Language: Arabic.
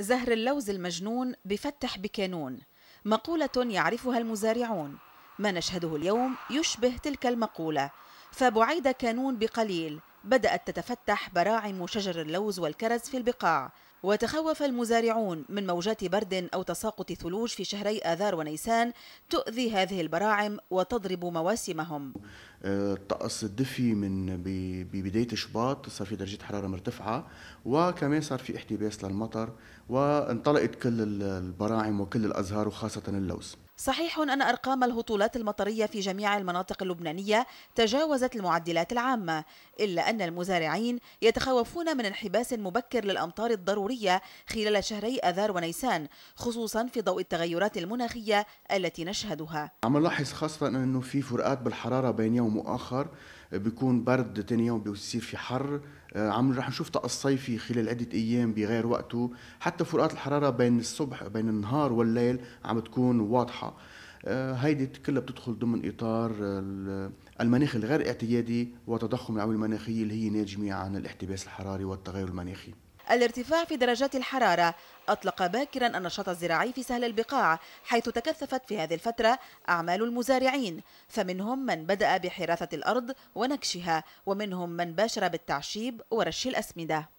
زهر اللوز المجنون بفتح بكانون مقولة يعرفها المزارعون ما نشهده اليوم يشبه تلك المقولة فبعيد كانون بقليل بدأت تتفتح براعم شجر اللوز والكرز في البقاع وتخوف المزارعون من موجات برد أو تساقط ثلوج في شهري آذار ونيسان تؤذي هذه البراعم وتضرب مواسمهم الطقس الدفي من ببدايه شباط صار في درجه حراره مرتفعه وكمان صار في احتباس للمطر وانطلقت كل البراعم وكل الازهار وخاصه اللوز صحيح أن أرقام الهطولات المطرية في جميع المناطق اللبنانية تجاوزت المعدلات العامة إلا أن المزارعين يتخوفون من انحباس مبكر للأمطار الضرورية خلال شهري أذار ونيسان خصوصا في ضوء التغيرات المناخية التي نشهدها عم نلاحظ خاصة أنه في فروقات بالحرارة بين يوم وآخر بيكون برد تاني يوم بيصير في حر آه، عم رح نشوف طقس صيفي خلال عده ايام بغير وقته حتى فروقات الحراره بين الصبح بين النهار والليل عم تكون واضحه آه، هيدي كلها بتدخل ضمن اطار المناخ الغير اعتيادي وتضخم العوامل المناخيه اللي هي ناجمه عن الاحتباس الحراري والتغير المناخي الارتفاع في درجات الحرارة أطلق باكرا النشاط الزراعي في سهل البقاع حيث تكثفت في هذه الفترة أعمال المزارعين فمنهم من بدأ بحراثة الأرض ونكشها ومنهم من باشر بالتعشيب ورش الأسمدة